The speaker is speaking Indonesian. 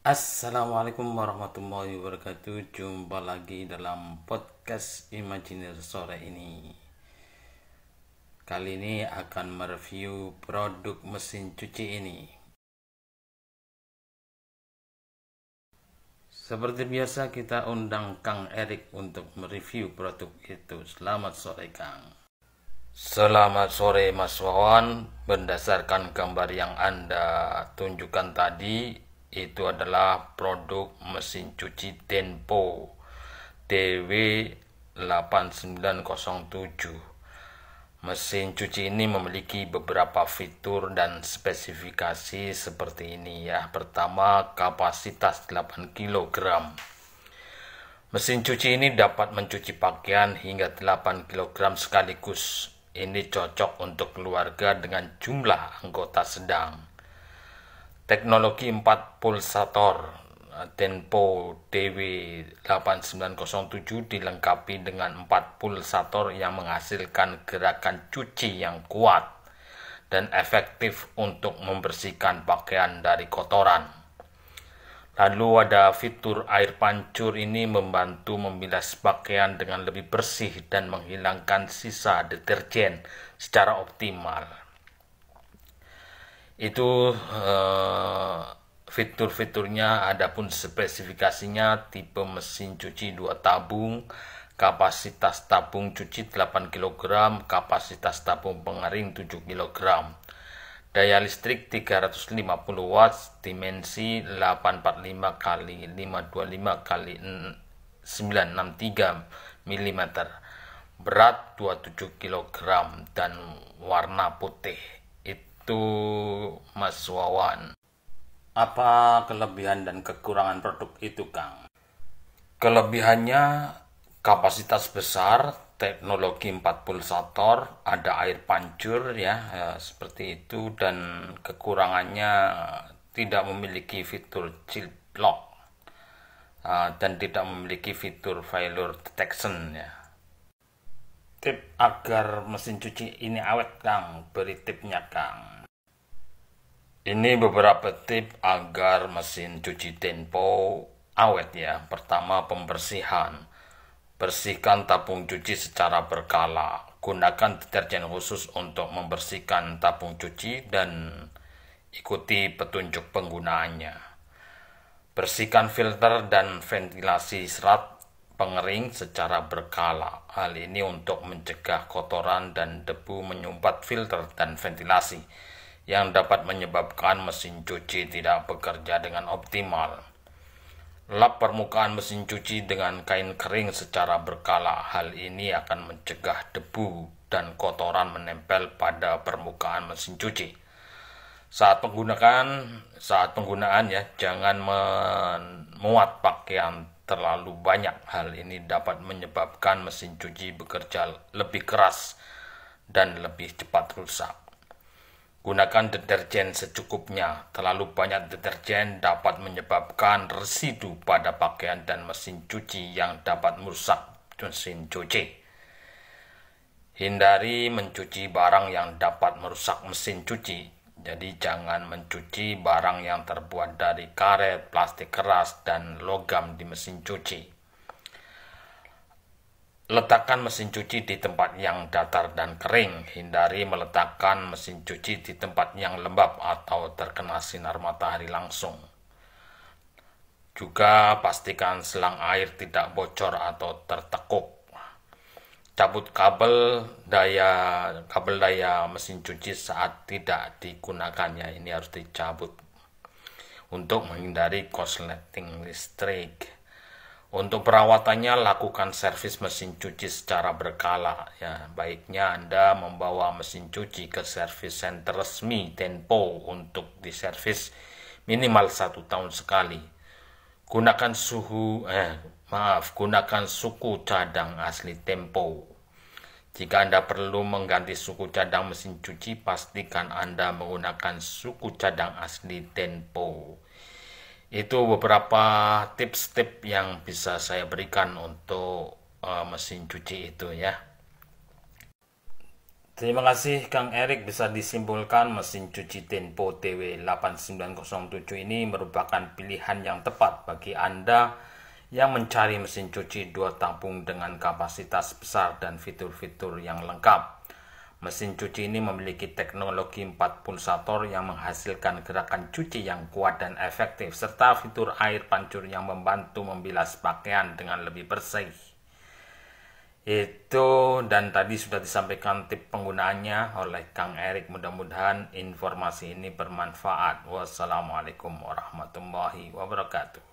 Assalamualaikum warahmatullahi wabarakatuh Jumpa lagi dalam podcast Imagineer sore ini Kali ini akan mereview produk mesin cuci ini Seperti biasa kita undang Kang Erik untuk mereview produk itu Selamat sore Kang Selamat sore Mas Wawan Berdasarkan gambar yang Anda tunjukkan tadi itu adalah produk mesin cuci Tempo TW 8907. Mesin cuci ini memiliki beberapa fitur dan spesifikasi seperti ini ya. Pertama, kapasitas 8 kg. Mesin cuci ini dapat mencuci pakaian hingga 8 kg sekaligus. Ini cocok untuk keluarga dengan jumlah anggota sedang teknologi 4 pulsator Tempo DW8907 dilengkapi dengan 4 pulsator yang menghasilkan gerakan cuci yang kuat dan efektif untuk membersihkan pakaian dari kotoran. Lalu ada fitur air pancur ini membantu membilas pakaian dengan lebih bersih dan menghilangkan sisa deterjen secara optimal itu uh, fitur-fiturnya adapun spesifikasinya tipe mesin cuci 2 tabung kapasitas tabung cuci 8 kg kapasitas tabung pengering 7 kg daya listrik 350 watt dimensi 845 kali 525 kali 963 mm berat 27 kg dan warna putih itu Mas Wawan. Apa kelebihan dan kekurangan produk itu, Kang? Kelebihannya kapasitas besar, teknologi 4 pulsator, ada air pancur ya, ya, seperti itu dan kekurangannya tidak memiliki fitur chip lock uh, ah, dan tidak memiliki fitur failure detection ya. Tip agar mesin cuci ini awet Kang, beri tipnya Kang. Ini beberapa tip agar mesin cuci tempo awet ya. Pertama pembersihan. Bersihkan tabung cuci secara berkala. Gunakan deterjen khusus untuk membersihkan tabung cuci dan ikuti petunjuk penggunaannya. Bersihkan filter dan ventilasi serat pengering secara berkala. Hal ini untuk mencegah kotoran dan debu menyumbat filter dan ventilasi yang dapat menyebabkan mesin cuci tidak bekerja dengan optimal. Lap permukaan mesin cuci dengan kain kering secara berkala. Hal ini akan mencegah debu dan kotoran menempel pada permukaan mesin cuci. Saat penggunaan, saat penggunaan ya, jangan memuat pakaian terlalu banyak. Hal ini dapat menyebabkan mesin cuci bekerja lebih keras dan lebih cepat rusak. Gunakan deterjen secukupnya. Terlalu banyak deterjen dapat menyebabkan residu pada pakaian dan mesin cuci yang dapat merusak mesin cuci. Hindari mencuci barang yang dapat merusak mesin cuci. Jadi jangan mencuci barang yang terbuat dari karet, plastik keras, dan logam di mesin cuci. Letakkan mesin cuci di tempat yang datar dan kering. Hindari meletakkan mesin cuci di tempat yang lembab atau terkena sinar matahari langsung. Juga pastikan selang air tidak bocor atau tertekuk. Cabut kabel daya kabel daya mesin cuci saat tidak digunakannya. Ini harus dicabut untuk menghindari korsleting listrik untuk perawatannya lakukan servis mesin cuci secara berkala ya. Baiknya Anda membawa mesin cuci ke servis center resmi Tempo untuk diservis minimal satu tahun sekali. Gunakan suhu eh maaf, gunakan suku cadang asli Tempo. Jika Anda perlu mengganti suku cadang mesin cuci, pastikan Anda menggunakan suku cadang asli Tempo. Itu beberapa tips-tips yang bisa saya berikan untuk uh, mesin cuci itu ya. Terima kasih Kang Erik bisa disimpulkan mesin cuci Tempo TW8907 ini merupakan pilihan yang tepat bagi Anda yang mencari mesin cuci dua tampung dengan kapasitas besar dan fitur-fitur yang lengkap. Mesin cuci ini memiliki teknologi 4 pulsator yang menghasilkan gerakan cuci yang kuat dan efektif, serta fitur air pancur yang membantu membilas pakaian dengan lebih bersih. Itu dan tadi sudah disampaikan tip penggunaannya oleh Kang Erik. Mudah-mudahan informasi ini bermanfaat. Wassalamualaikum warahmatullahi wabarakatuh.